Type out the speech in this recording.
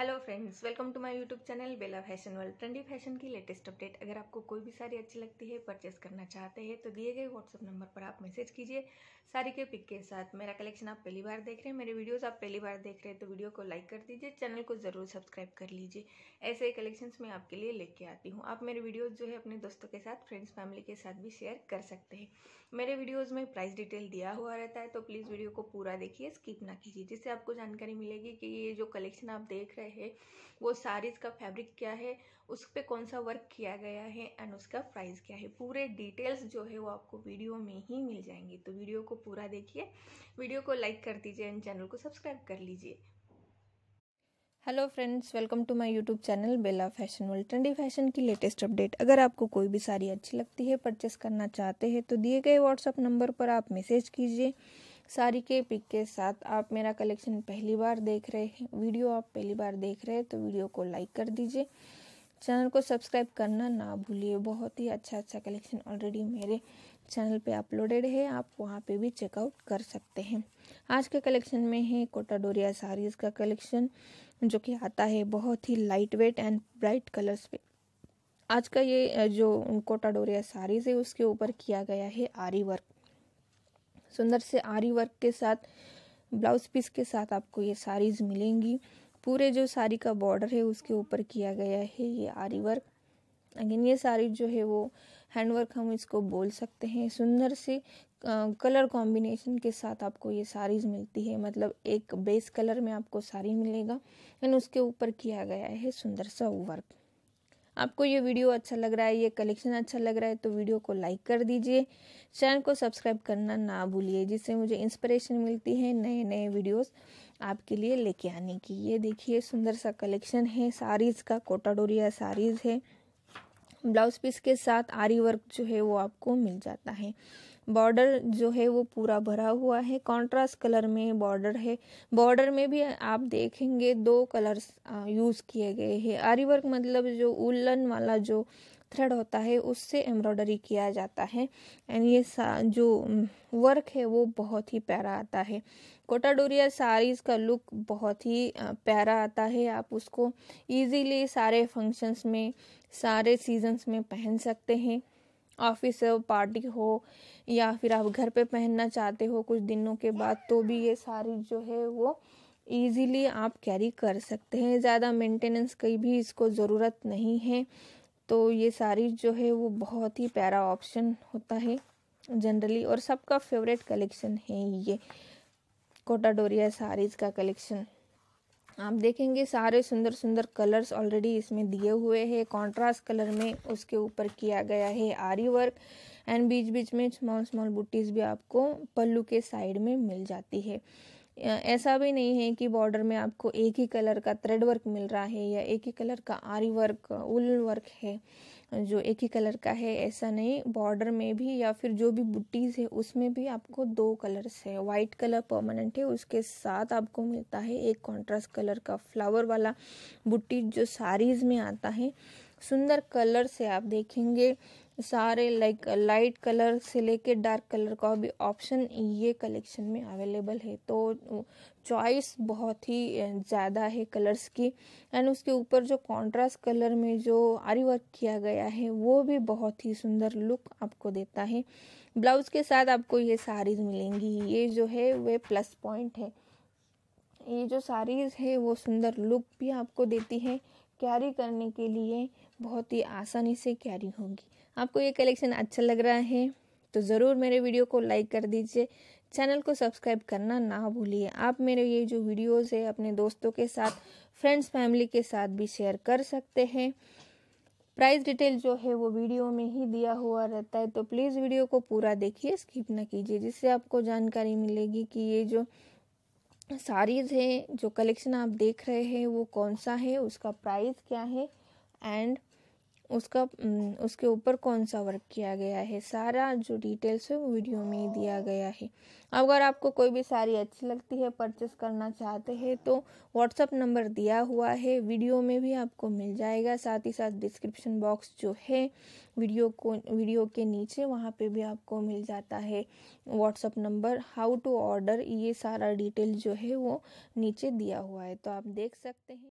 hello friends welcome to my YouTube channel Bela fashion world trendy fashion की latest update अगर आपको कोई भी साड़ी अच्छी लगती है परचेस करना चाहते हैं तो दिए गए व्हाट्सअप नंबर पर आप मैसेज कीजिए साड़ी के पिक के साथ मेरा कलेक्शन आप पहली बार देख रहे हैं मेरे वीडियोस आप पहली बार देख रहे हैं तो वीडियो को लाइक कर दीजिए चैनल को ज़रूर सब्सक्राइब कर लीजिए ऐसे ही कलेक्शन मैं आपके लिए लेके आती हूँ आप मेरे वीडियोज़ जो है अपने दोस्तों के साथ फ्रेंड्स फैमिली के साथ भी शेयर कर सकते हैं मेरे वीडियोज़ में प्राइस डिटेल दिया हुआ रहता है तो प्लीज़ वीडियो को पूरा देखिए स्किप ना कीजिए जिससे आपको जानकारी मिलेगी कि ये जो कलेक्शन आप देख रहे हैं गया है वो सारीज का फैब्रिक क्या है उस पर कौन सा वर्क किया गया है एंड उसका प्राइस क्या है पूरे डिटेल्स जो है वो आपको वीडियो में ही मिल जाएंगे तो वीडियो को पूरा देखिए वीडियो को लाइक कर दीजिए एंड चैनल को सब्सक्राइब कर लीजिए hello friends welcome to my YouTube channel Bela fashion world trendy fashion की लेटेस्ट अपडेट अगर आपको कोई भी साड़ी अच्छी लगती है परचेस करना चाहते हैं तो दिए गए व्हाट्सअप नंबर पर आप मैसेज कीजिए सारी के पिक के साथ आप मेरा कलेक्शन पहली बार देख रहे हैं वीडियो आप पहली बार देख रहे हैं तो वीडियो को लाइक कर दीजिए चैनल को सब्सक्राइब करना ना भूलिए बहुत ही अच्छा अच्छा कलेक्शन ऑलरेडी मेरे चैनल पे अपलोडेड है आप वहाँ पे भी चेकआउट कर सकते हैं आज के कलेक्शन में है कोटा डोरिया साड़ीज़ का कलेक्शन जो कि आता है बहुत ही light weight and bright colours पे आज का ये जो कोटा डोरिया साड़ीज़ है उसके ऊपर किया गया है आरी वर्क सुंदर से आरी वर्क के साथ ब्लाउज पीस के साथ आपको ये साड़ीज़ मिलेंगी पूरे जो साड़ी का बॉर्डर है उसके ऊपर किया गया है ये आरी वर्क अगेन ये साड़ी जो है वो हैंडवर्क हम इसको बोल सकते हैं सुंदर से कलर कॉम्बिनेशन के साथ आपको ये साड़ीज़ मिलती है मतलब एक बेस कलर में आपको साड़ी मिलेगा एंड उसके ऊपर किया गया है सुंदर सा वर्क आपको ये वीडियो अच्छा लग रहा है ये कलेक्शन अच्छा लग रहा है तो वीडियो को लाइक कर दीजिए चैनल को सब्सक्राइब करना ना भूलिए जिससे मुझे इंस्पिरेशन मिलती है नए नए वीडियोस आपके लिए लेके आने की ये देखिए सुंदर सा कलेक्शन है साड़ीज़ का कोटा डोरिया साड़ीज़ है ब्लाउज पीस के साथ आरी वर्क जो है वो आपको मिल जाता है बॉर्डर जो है वो पूरा भरा हुआ है कंट्रास्ट कलर में बॉर्डर है बॉर्डर में भी आप देखेंगे दो कलर्स यूज़ किए गए हैं आरी वर्क मतलब जो उलन वाला जो थ्रेड होता है उससे एम्ब्रॉयडरी किया जाता है एंड ये जो वर्क है वो बहुत ही प्यारा आता है कोटा डोरिया साड़ीज़ का लुक बहुत ही प्यारा आता है आप उसको इजीली सारे फंक्शंस में सारे सीजन्स में पहन सकते हैं ऑफिस हो पार्टी हो या फिर आप घर पे पहनना चाहते हो कुछ दिनों के बाद तो भी ये साड़ी जो है वो ईजीली आप कैरी कर सकते हैं ज़्यादा मेंटेनेंस की भी इसको ज़रूरत नहीं है तो ये सारी जो है वो बहुत ही प्यारा ऑप्शन होता है जनरली और सबका फेवरेट कलेक्शन है ये कोटाडोरिया साड़ीज़ का कलेक्शन आप देखेंगे सारे सुंदर सुंदर कलर्स ऑलरेडी इसमें दिए हुए हैं कंट्रास्ट कलर में उसके ऊपर किया गया है आरी वर्क एंड बीच बीच में स्मॉल स्मॉल बूटीज़ भी आपको पल्लू के साइड में मिल जाती है ऐसा भी नहीं है कि बॉर्डर में आपको एक ही कलर का थ्रेड वर्क मिल रहा है या एक ही कलर का आरी वर्क उल वर्क है जो एक ही कलर का है ऐसा नहीं बॉर्डर में भी या फिर जो भी बुटीज़ है उसमें भी आपको दो कलर्स है वाइट कलर परमानेंट है उसके साथ आपको मिलता है एक कॉन्ट्रास्ट कलर का फ्लावर वाला बुट्टी जो साड़ीज़ में आता है सुंदर कलर से आप देखेंगे सारे लाइक लाइट कलर से लेके डार्क कलर का भी ऑप्शन ये कलेक्शन में अवेलेबल है तो चॉइस बहुत ही ज़्यादा है कलर्स की एंड उसके ऊपर जो कंट्रास्ट कलर में जो आरी वर्क किया गया है वो भी बहुत ही सुंदर लुक आपको देता है ब्लाउज़ के साथ आपको ये साड़ीज़ मिलेंगी ये जो है वे प्लस पॉइंट है ये जो साड़ीज़ है वो सुंदर लुक भी आपको देती है कैरी करने के लिए बहुत ही आसानी से कैरी होगी आपको ये कलेक्शन अच्छा लग रहा है तो ज़रूर मेरे वीडियो को लाइक कर दीजिए चैनल को सब्सक्राइब करना ना भूलिए आप मेरे ये जो वीडियोस है अपने दोस्तों के साथ फ्रेंड्स फैमिली के साथ भी शेयर कर सकते हैं प्राइस डिटेल जो है वो वीडियो में ही दिया हुआ रहता है तो प्लीज़ वीडियो को पूरा देखिए स्किप ना कीजिए जिससे आपको जानकारी मिलेगी कि ये जो साड़ीज़ है जो कलेक्शन आप देख रहे हैं वो कौन सा है उसका प्राइस क्या है एंड उसका उसके ऊपर कौन सा वर्क किया गया है सारा जो डिटेल्स है वो वीडियो में ही दिया गया है अगर आपको कोई भी साड़ी अच्छी लगती है परचेस करना चाहते हैं तो व्हाट्सअप नंबर दिया हुआ है वीडियो में भी आपको मिल जाएगा साथ ही साथ डिस्क्रिप्शन बॉक्स जो है वीडियो को वीडियो के नीचे वहाँ पे भी आपको मिल जाता है WhatsApp number how to order ये सारा डिटेल जो है वो नीचे दिया हुआ है तो आप देख सकते हैं